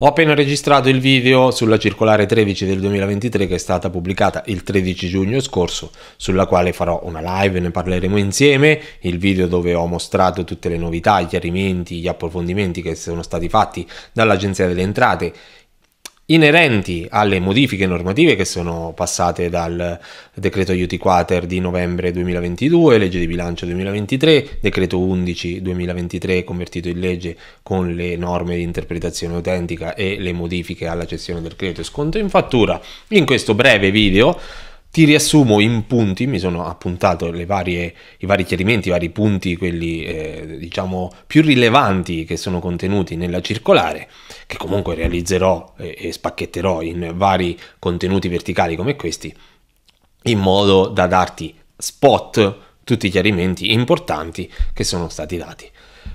Ho appena registrato il video sulla circolare 13 del 2023 che è stata pubblicata il 13 giugno scorso, sulla quale farò una live, ne parleremo insieme, il video dove ho mostrato tutte le novità, i chiarimenti, gli approfondimenti che sono stati fatti dall'Agenzia delle Entrate inerenti alle modifiche normative che sono passate dal decreto aiuti quater di novembre 2022, legge di bilancio 2023, decreto 11 2023 convertito in legge con le norme di interpretazione autentica e le modifiche alla cessione del credito e sconto in fattura. In questo breve video ti riassumo in punti, mi sono appuntato varie, i vari chiarimenti, i vari punti, quelli eh, diciamo più rilevanti che sono contenuti nella circolare, che comunque realizzerò e, eh, e spacchetterò in vari contenuti verticali come questi, in modo da darti spot tutti i chiarimenti importanti che sono stati dati.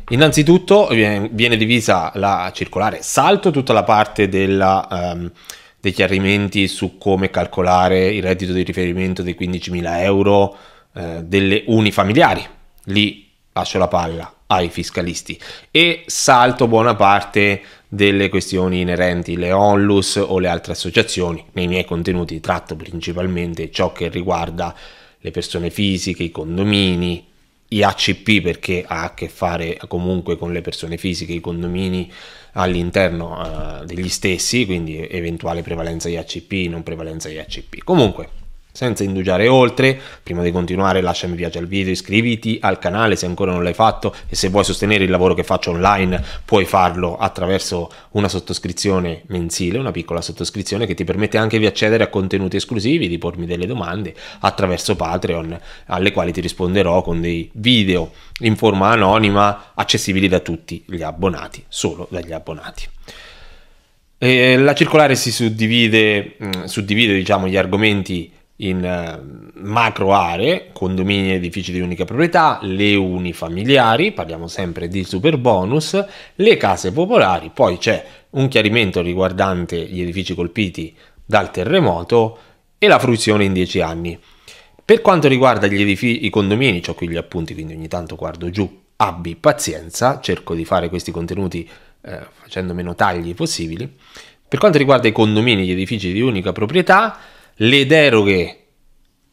Innanzitutto eh, viene divisa la circolare, salto tutta la parte della... Um, dei chiarimenti su come calcolare il reddito di riferimento dei 15.000 euro eh, delle unifamiliari. Lì lascio la palla ai fiscalisti e salto buona parte delle questioni inerenti le onlus o le altre associazioni. Nei miei contenuti tratto principalmente ciò che riguarda le persone fisiche, i condomini, IACP perché ha a che fare comunque con le persone fisiche, i condomini all'interno uh, degli stessi, quindi eventuale prevalenza IACP, non prevalenza IACP. Comunque, senza indugiare oltre, prima di continuare lascia mi piace al video, iscriviti al canale se ancora non l'hai fatto e se vuoi sostenere il lavoro che faccio online puoi farlo attraverso una sottoscrizione mensile, una piccola sottoscrizione che ti permette anche di accedere a contenuti esclusivi, di pormi delle domande attraverso Patreon alle quali ti risponderò con dei video in forma anonima accessibili da tutti gli abbonati, solo dagli abbonati la circolare si suddivide, mm, suddivide diciamo, gli argomenti in eh, macro aree, condomini e edifici di unica proprietà, le unifamiliari, parliamo sempre di super bonus, le case popolari, poi c'è un chiarimento riguardante gli edifici colpiti dal terremoto e la fruizione in 10 anni. Per quanto riguarda gli edifici, i condomini, ho qui gli appunti, quindi ogni tanto guardo giù, abbi pazienza, cerco di fare questi contenuti eh, facendo meno tagli possibili. Per quanto riguarda i condomini, gli edifici di unica proprietà, le deroghe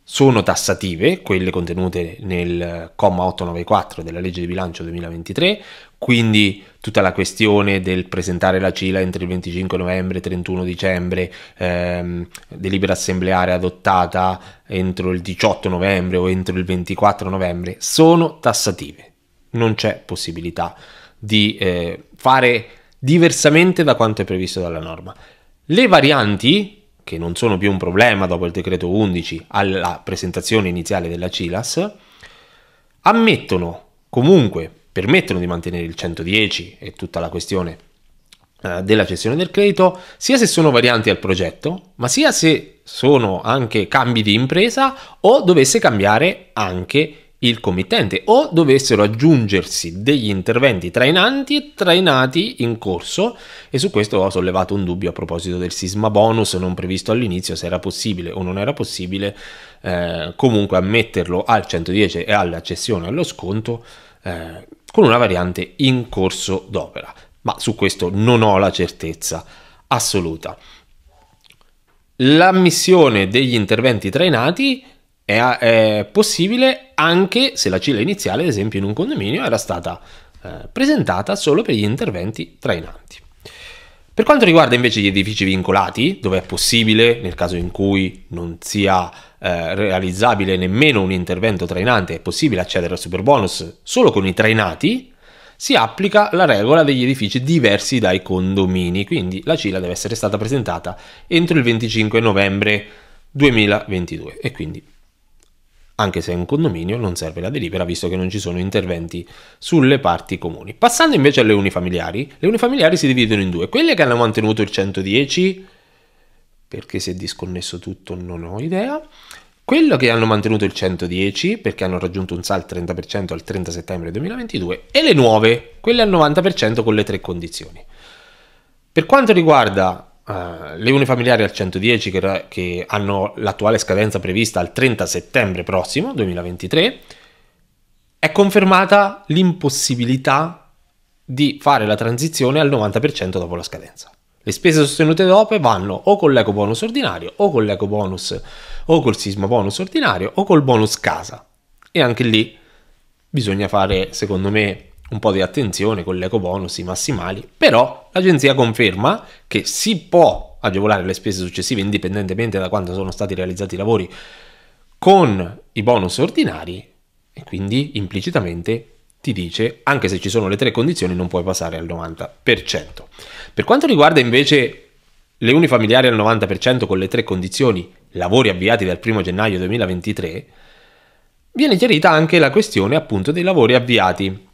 sono tassative, quelle contenute nel comma 894 della legge di bilancio 2023, quindi tutta la questione del presentare la CILA entro il 25 novembre 31 dicembre, ehm, delibera assembleare adottata entro il 18 novembre o entro il 24 novembre, sono tassative. Non c'è possibilità di eh, fare diversamente da quanto è previsto dalla norma. Le varianti che non sono più un problema dopo il decreto 11 alla presentazione iniziale della CILAS, ammettono comunque, permettono di mantenere il 110 e tutta la questione eh, della cessione del credito, sia se sono varianti al progetto, ma sia se sono anche cambi di impresa o dovesse cambiare anche il il committente o dovessero aggiungersi degli interventi trainanti e trainati in corso e su questo ho sollevato un dubbio a proposito del sisma bonus non previsto all'inizio se era possibile o non era possibile eh, comunque ammetterlo al 110 e alla cessione allo sconto eh, con una variante in corso d'opera ma su questo non ho la certezza assoluta l'ammissione degli interventi trainati è, è possibile anche se la CILA iniziale, ad esempio in un condominio, era stata eh, presentata solo per gli interventi trainanti. Per quanto riguarda invece gli edifici vincolati, dove è possibile, nel caso in cui non sia eh, realizzabile nemmeno un intervento trainante, è possibile accedere al superbonus solo con i trainati, si applica la regola degli edifici diversi dai condomini, quindi la CILA deve essere stata presentata entro il 25 novembre 2022 e quindi anche se è un condominio non serve la delibera visto che non ci sono interventi sulle parti comuni. Passando invece alle unifamiliari, le unifamiliari si dividono in due, quelle che hanno mantenuto il 110 perché si è disconnesso tutto non ho idea, quello che hanno mantenuto il 110 perché hanno raggiunto un sal 30% al 30 settembre 2022 e le nuove, quelle al 90% con le tre condizioni. Per quanto riguarda eh, le le familiari al 110 che, che, hanno l'attuale scadenza prevista al 30 settembre prossimo 2023 è confermata l'impossibilità di fare la transizione al 90% dopo la scadenza. Le spese sostenute dopo vanno o con l'eco bonus ordinario o con l'eco bonus o col sisma bonus ordinario o col bonus casa. E anche lì bisogna fare, secondo me, un po' di attenzione con l'eco bonus, i massimali, però l'agenzia conferma che si può agevolare le spese successive indipendentemente da quando sono stati realizzati i lavori con i bonus ordinari e quindi implicitamente ti dice anche se ci sono le tre condizioni non puoi passare al 90%. Per quanto riguarda invece le unifamiliari al 90% con le tre condizioni, lavori avviati dal 1 gennaio 2023, viene chiarita anche la questione appunto dei lavori avviati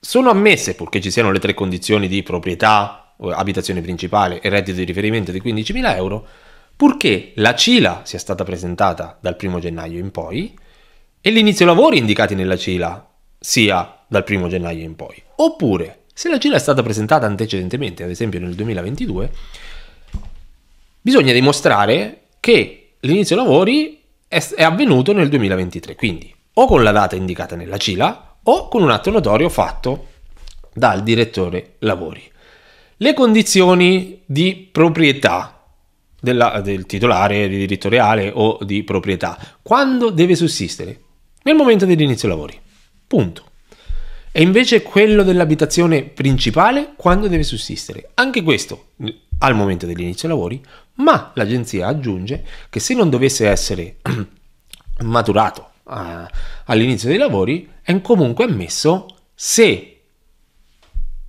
sono ammesse, purché ci siano le tre condizioni di proprietà, abitazione principale e reddito di riferimento di 15.000 euro, purché la CILA sia stata presentata dal 1 gennaio in poi e l'inizio lavori indicati nella CILA sia dal 1 gennaio in poi. Oppure, se la CILA è stata presentata antecedentemente, ad esempio nel 2022, bisogna dimostrare che l'inizio lavori è, avvenuto nel 2023, quindi o con la data indicata nella CILA o con un atto notorio fatto dal direttore lavori. Le condizioni di proprietà della, del titolare di diritto reale o di proprietà. Quando deve sussistere? Nel momento dell'inizio lavori. Punto. E invece quello dell'abitazione principale quando deve sussistere? Anche questo al momento dell'inizio lavori, ma l'agenzia aggiunge che se non dovesse essere maturato eh, all'inizio dei lavori, è comunque ammesso se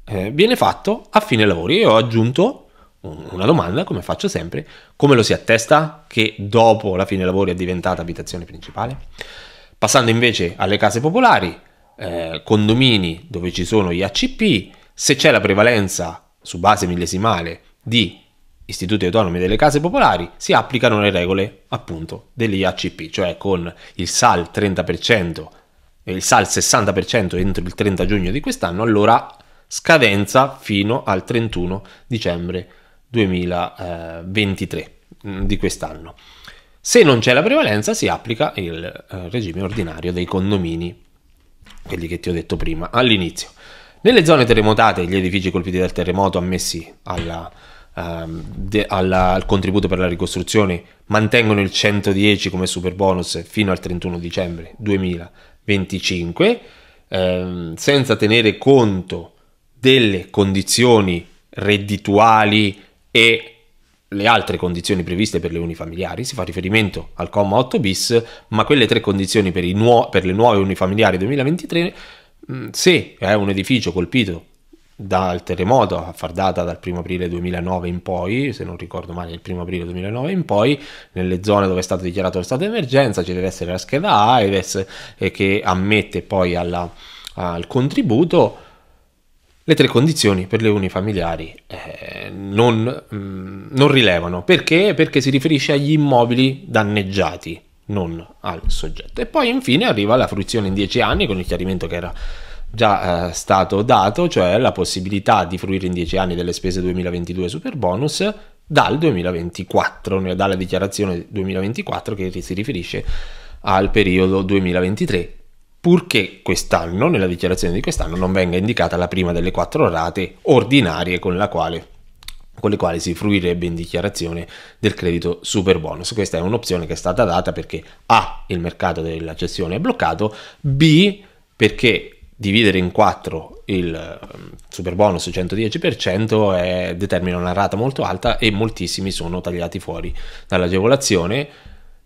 eh, viene fatto a fine lavori. Io ho aggiunto una domanda, come faccio sempre, come lo si attesta che dopo la fine lavori è diventata abitazione principale? Passando invece alle case popolari, eh, condomini dove ci sono gli ACP, se c'è la prevalenza su base millesimale di istituti autonomi delle case popolari si applicano le regole appunto dell'IACP, cioè con il SAL 30%, il SAL 60% entro il 30 giugno di quest'anno, allora scadenza fino al 31 dicembre 2023 mm, di quest'anno. Se non c'è la prevalenza si applica il eh, regime ordinario dei condomini, quelli che ti ho detto prima all'inizio. Nelle zone terremotate gli edifici colpiti dal terremoto ammessi alla Ehm, de, alla, al contributo per la ricostruzione mantengono il 110 come super bonus fino al 31 dicembre 2025 ehm, senza tenere conto delle condizioni reddituali e le altre condizioni previste per le unifamiliari, si fa riferimento al comma 8 bis, ma quelle tre condizioni per, nuo- per le nuove unifamiliari 2023, mh, mm, se è un edificio colpito dal terremoto a far data dal 1 aprile 2009 in poi, se non ricordo male il 1 aprile 2009 in poi, nelle zone dove è stato dichiarato lo stato di emergenza ci deve essere la scheda A e eh, che ammette poi alla, al contributo le tre condizioni per le unifamiliari eh, non, mh, mm, non rilevano. Perché? Perché si riferisce agli immobili danneggiati, non al soggetto. E poi infine arriva la fruizione in 10 anni con il chiarimento che era già eh, stato dato, cioè la possibilità di fruire in 10 anni delle spese 2022 super bonus dal 2024, cioè dalla dichiarazione 2024 che si riferisce al periodo 2023, purché quest'anno, nella dichiarazione di quest'anno, non venga indicata la prima delle quattro rate ordinarie con, la quale, con le quali si fruirebbe in dichiarazione del credito super bonus. Questa è un'opzione che è stata data perché A, il mercato della cessione è bloccato, B, perché dividere in quattro il super bonus 110% è, determina una rata molto alta e moltissimi sono tagliati fuori dall'agevolazione.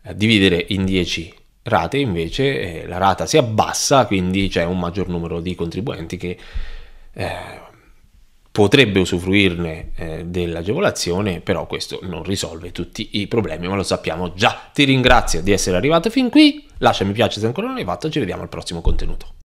Eh, dividere in 10 rate invece eh, la rata si abbassa, quindi c'è un maggior numero di contribuenti che eh, potrebbe usufruirne eh, dell'agevolazione, però questo non risolve tutti i problemi, ma lo sappiamo già. Ti ringrazio di essere arrivato fin qui, lascia mi piace se ancora non l'hai fatto, ci vediamo al prossimo contenuto.